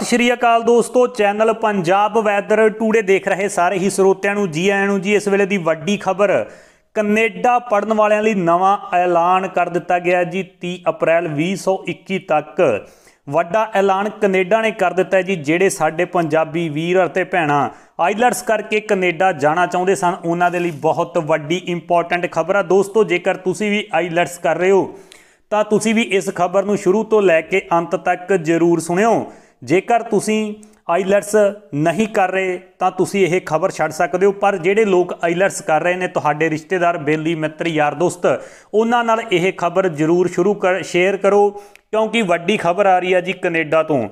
ਸਤਿ ਸ਼੍ਰੀ ਅਕਾਲ ਦੋਸਤੋ channel Punjab weather today ਦੇਖ ਰਹੇ ਸਾਰੇ ਹੀ ਸਰੋਤਿਆਂ ਨੂੰ ਜੀ ਆਇਆਂ ਨੂੰ ਜੀ ਇਸ ਵੇਲੇ ਦੀ ਵੱਡੀ ਖਬਰ ਕੈਨੇਡਾ ਪੜਨ ਵਾਲਿਆਂ ਲਈ ਨਵਾਂ ਐਲਾਨ ਕਰ ਦਿੱਤਾ ਗਿਆ ਜੀ 30 ਅਪ੍ਰੈਲ 2021 ਤੱਕ ਵੱਡਾ ਐਲਾਨ ਕੈਨੇਡਾ ਨੇ ਕਰ ਦਿੱਤਾ ਜੀ ਜਿਹੜੇ ਸਾਡੇ ਪੰਜਾਬੀ ਵੀਰ ਅਤੇ ਭੈਣਾਂ ਆਈਲਟਸ ਕਰਕੇ ਕੈਨੇਡਾ ਜਾਣਾ ਚਾਹੁੰਦੇ ਸਨ ਉਹਨਾਂ ਦੇ ਲਈ ਬਹੁਤ ਵੱਡੀ ਇੰਪੋਰਟੈਂਟ ਖਬਰ ਆ ਦੋਸਤੋ ਜੇਕਰ ਤੁਸੀਂ ਵੀ ਆਈਲਟਸ ਕਰ ਰਹੇ ਹੋ ਤਾਂ ਤੁਸੀਂ ਵੀ ਇਸ ਖਬਰ ਨੂੰ ਸ਼ੁਰੂ ਤੋਂ ਲੈ ਕੇ ਅੰਤ ਤੱਕ ਜ਼ਰੂਰ ਸੁਣਿਓ ਜੇਕਰ ਤੁਸੀਂ ਆਈਲੈਟਸ ਨਹੀਂ ਕਰ ਰਹੇ ਤਾਂ ਤੁਸੀਂ ਇਹ ਖਬਰ ਛੱਡ ਸਕਦੇ ਹੋ ਪਰ ਜਿਹੜੇ ਲੋਕ ਆਈਲੈਟਸ ਕਰ ਰਹੇ ਨੇ ਤੁਹਾਡੇ ਰਿਸ਼ਤੇਦਾਰ ਬੇਲੀ ਮਿੱਤਰ ਯਾਰ ਦੋਸਤ ਉਹਨਾਂ ਨਾਲ ਇਹ ਖਬਰ ਜ਼ਰੂਰ ਸ਼ੁਰੂ ਕਰ ਸ਼ੇਅਰ ਕਰੋ ਕਿਉਂਕਿ ਵੱਡੀ ਖਬਰ ਆ ਰਹੀ ਹੈ ਜੀ ਕੈਨੇਡਾ ਤੋਂ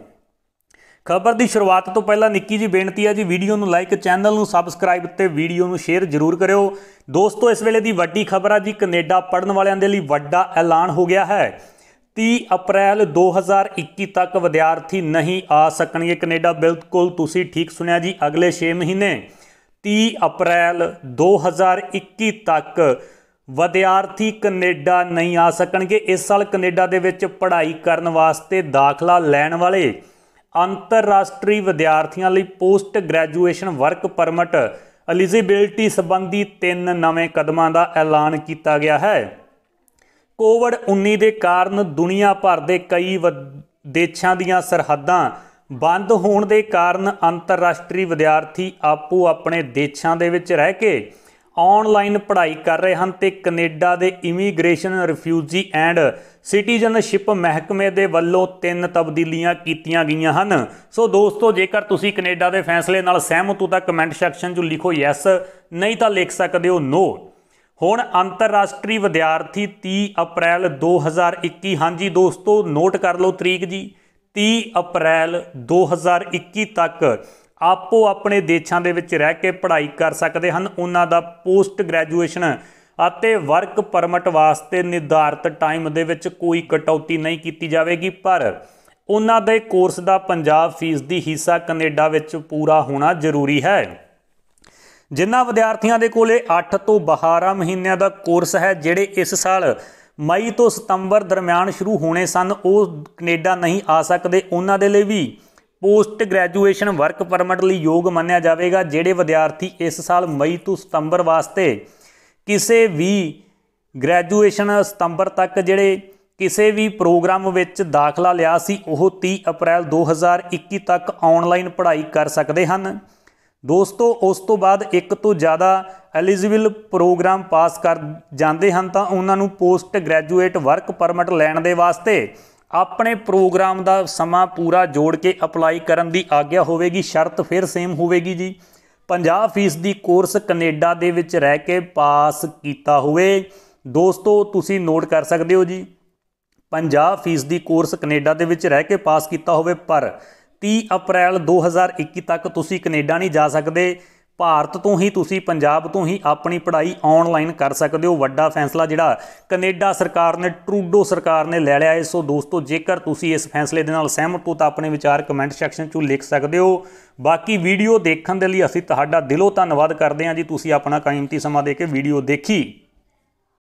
ਖਬਰ ਦੀ ਸ਼ੁਰੂਆਤ ਤੋਂ ਪਹਿਲਾਂ ਨਿੱਕੀ ਜੀ ਬੇਨਤੀ ਹੈ ਜੀ ਵੀਡੀਓ ਨੂੰ ਲਾਈਕ ਚੈਨਲ ਨੂੰ ਸਬਸਕ੍ਰਾਈਬ ਤੇ ਵੀਡੀਓ ਨੂੰ ਸ਼ੇਅਰ ਜ਼ਰੂਰ ਕਰਿਓ ਦੋਸਤੋ ਇਸ ਵੇਲੇ ਦੀ ਵੱਡੀ ਖਬਰ ਆ ਜੀ ਕੈਨੇਡਾ ਪੜਨ ਵਾਲਿਆਂ ਦੇ ਲਈ ਵੱਡਾ ਐਲਾਨ ਹੋ ਗਿਆ ਹੈ 30 ਅਪ੍ਰੈਲ 2021 ਤੱਕ ਵਿਦਿਆਰਥੀ ਨਹੀਂ ਆ ਸਕਣਗੇ ਕੈਨੇਡਾ ਬਿਲਕੁਲ ਤੁਸੀਂ ਠੀਕ ਸੁਣਿਆ ਜੀ ਅਗਲੇ 6 ਮਹੀਨੇ 30 ਅਪ੍ਰੈਲ 2021 ਤੱਕ ਵਿਦਿਆਰਥੀ ਕੈਨੇਡਾ ਨਹੀਂ ਆ ਸਕਣਗੇ ਇਸ ਸਾਲ ਕੈਨੇਡਾ ਦੇ ਵਿੱਚ ਪੜ੍ਹਾਈ ਕਰਨ ਵਾਸਤੇ ਦਾਖਲਾ ਲੈਣ ਵਾਲੇ ਅੰਤਰਰਾਸ਼ਟਰੀ ਵਿਦਿਆਰਥੀਆਂ ਲਈ post graduation work permit eligibility ਸੰਬੰਧੀ ਤਿੰਨ ਨਵੇਂ ਕਦਮਾਂ ਦਾ ਐਲਾਨ ਕੀਤਾ ਗਿਆ ਹੈ ਕੋਵਿਡ-19 ਦੇ ਕਾਰਨ ਦੁਨੀਆ ਭਰ ਦੇ ਕਈ ਦੇਸ਼ਾਂ ਦੀਆਂ ਸਰਹੱਦਾਂ ਬੰਦ ਹੋਣ ਦੇ ਕਾਰਨ ਅੰਤਰਰਾਸ਼ਟਰੀ ਵਿਦਿਆਰਥੀ ਆਪੋ ਆਪਣੇ ਦੇਸ਼ਾਂ ਦੇ ਵਿੱਚ ਰਹਿ ਕੇ ਆਨਲਾਈਨ ਪੜ੍ਹਾਈ ਕਰ ਰਹੇ ਹਨ ਤੇ ਕੈਨੇਡਾ ਦੇ ਇਮੀਗ੍ਰੇਸ਼ਨ ਰਿਫਿਊਜੀ ਐਂਡ ਸਿਟੀਜ਼ਨਸ਼ਿਪ ਮਹਿਕਮੇ ਦੇ ਵੱਲੋਂ ਤਿੰਨ ਤਬਦੀਲੀਆਂ ਕੀਤੀਆਂ ਗਈਆਂ ਹਨ ਸੋ ਦੋਸਤੋ ਜੇਕਰ ਤੁਸੀਂ ਕੈਨੇਡਾ ਦੇ ਫੈਸਲੇ ਨਾਲ ਸਹਿਮਤ ਹੋ ਤਾਂ ਕਮੈਂਟ ਸੈਕਸ਼ਨ 'ਚ ਲਿਖੋ ਯੈਸ ਨਹੀਂ ਤਾਂ ਲਿਖ ਸਕਦੇ ਹੋ ਨੋ ਹੁਣ ਅੰਤਰਰਾਸ਼ਟਰੀ ਵਿਦਿਆਰਥੀ 30 ਅਪ੍ਰੈਲ 2021 ਹਾਂਜੀ ਦੋਸਤੋ ਨੋਟ ਕਰ ਲਓ ਤਰੀਕ ਜੀ 30 ਅਪ੍ਰੈਲ 2021 ਤੱਕ ਆਪੋ ਆਪਣੇ ਦੇਸ਼ਾਂ ਦੇ ਵਿੱਚ ਰਹਿ ਕੇ ਪੜ੍ਹਾਈ ਕਰ ਸਕਦੇ ਹਨ ਉਹਨਾਂ ਦਾ ਪੋਸਟ ਗ੍ਰੈਜੂਏਸ਼ਨ ਅਤੇ ਵਰਕ ਪਰਮਿਟ ਵਾਸਤੇ ਨਿਰਧਾਰਤ ਟਾਈਮ ਦੇ ਵਿੱਚ ਕੋਈ ਕਟੌਤੀ ਨਹੀਂ ਕੀਤੀ ਜਾਵੇਗੀ ਪਰ ਉਹਨਾਂ ਦੇ ਕੋਰਸ ਦਾ 50% ਹਿੱਸਾ ਕੈਨੇਡਾ ਵਿੱਚ ਪੂਰਾ ਹੋਣਾ ਜ਼ਰੂਰੀ ਹੈ ਜਿਨ੍ਹਾਂ ਵਿਦਿਆਰਥੀਆਂ ਦੇ ਕੋਲੇ 8 ਤੋਂ 12 ਮਹੀਨਿਆਂ ਦਾ ਕੋਰਸ ਹੈ ਜਿਹੜੇ ਇਸ ਸਾਲ ਮਈ ਤੋਂ ਸਤੰਬਰ ਦਰਮਿਆਨ ਸ਼ੁਰੂ ਹੋਣੇ ਸਨ ਉਹ ਕੈਨੇਡਾ ਨਹੀਂ ਆ ਸਕਦੇ ਉਹਨਾਂ ਦੇ ਲਈ ਵੀ ਪੋਸਟ ਗ੍ਰੈਜੂਏਸ਼ਨ ਵਰਕ ਪਰਮਿਟ ਲਈ ਯੋਗ ਮੰਨਿਆ ਜਾਵੇਗਾ ਜਿਹੜੇ ਵਿਦਿਆਰਥੀ ਇਸ ਸਾਲ ਮਈ ਤੋਂ ਸਤੰਬਰ ਵਾਸਤੇ ਕਿਸੇ ਵੀ ਗ੍ਰੈਜੂਏਸ਼ਨ ਸਤੰਬਰ ਤੱਕ ਜਿਹੜੇ ਕਿਸੇ ਵੀ ਪ੍ਰੋਗਰਾਮ ਵਿੱਚ ਦਾਖਲਾ ਲਿਆ ਸੀ ਉਹ 30 ਅਪ੍ਰੈਲ 2021 ਤੱਕ ਆਨਲਾਈਨ ਪੜ੍ਹਾਈ ਕਰ ਸਕਦੇ ਹਨ ਦੋਸਤੋ ਉਸ ਤੋਂ ਬਾਅਦ ਇੱਕ ਤੋਂ ਜ਼ਿਆਦਾ ਐਲੀਜੀਬਲ ਪ੍ਰੋਗਰਾਮ ਪਾਸ ਕਰ ਜਾਂਦੇ ਹਨ ਤਾਂ ਉਹਨਾਂ ਨੂੰ ਪੋਸਟ ਗ੍ਰੈਜੂਏਟ ਵਰਕ ਪਰਮਿਟ ਲੈਣ ਦੇ ਵਾਸਤੇ ਆਪਣੇ ਪ੍ਰੋਗਰਾਮ ਦਾ ਸਮਾਂ ਪੂਰਾ ਜੋੜ ਕੇ ਅਪਲਾਈ ਕਰਨ ਦੀ ਆਗਿਆ ਹੋਵੇਗੀ ਸ਼ਰਤ ਫਿਰ ਸੇਮ ਹੋਵੇਗੀ ਜੀ 50% ਦੀ ਕੋਰਸ ਕੈਨੇਡਾ ਦੇ ਵਿੱਚ ਰਹਿ ਕੇ ਪਾਸ ਕੀਤਾ ਹੋਵੇ ਦੋਸਤੋ ਤੁਸੀਂ ਨੋਟ ਕਰ ਸਕਦੇ ਹੋ ਜੀ 50% ਦੀ ਕੋਰਸ ਕੈਨੇਡਾ ਦੇ ਵਿੱਚ ਰਹਿ ਕੇ ਪਾਸ ਕੀਤਾ ਹੋਵੇ ਪਰ 30 ਅਪ੍ਰੈਲ 2021 ਤੱਕ ਤੁਸੀਂ ਕੈਨੇਡਾ ਨਹੀਂ ਜਾ ਸਕਦੇ ਭਾਰਤ ਤੋਂ ਹੀ ਤੁਸੀਂ ਪੰਜਾਬ ਤੋਂ ਹੀ ਆਪਣੀ ਪੜ੍ਹਾਈ ਆਨਲਾਈਨ ਕਰ ਸਕਦੇ ਹੋ ਵੱਡਾ ਫੈਸਲਾ ਜਿਹੜਾ ਕੈਨੇਡਾ ਸਰਕਾਰ ਨੇ ਟਰੂਡੋ ਸਰਕਾਰ ਨੇ ਲੈ ਲਿਆ ਹੈ ਸੋ ਦੋਸਤੋ ਜੇਕਰ ਤੁਸੀਂ ਇਸ ਫੈਸਲੇ ਦੇ ਨਾਲ ਸਹਿਮਤ ਹੋ ਤਾਂ ਆਪਣੇ ਵਿਚਾਰ ਕਮੈਂਟ ਸੈਕਸ਼ਨ 'ਚ ਲਿਖ ਸਕਦੇ ਹੋ ਬਾਕੀ ਵੀਡੀਓ ਦੇਖਣ ਦੇ ਲਈ ਅਸੀਂ ਤੁਹਾਡਾ ਦਿਲੋਂ ਧੰਨਵਾਦ ਕਰਦੇ ਹਾਂ ਜੀ ਤੁਸੀਂ ਆਪਣਾ ਕੀਮਤੀ ਸਮਾਂ ਦੇ ਕੇ ਵੀਡੀਓ ਦੇਖੀ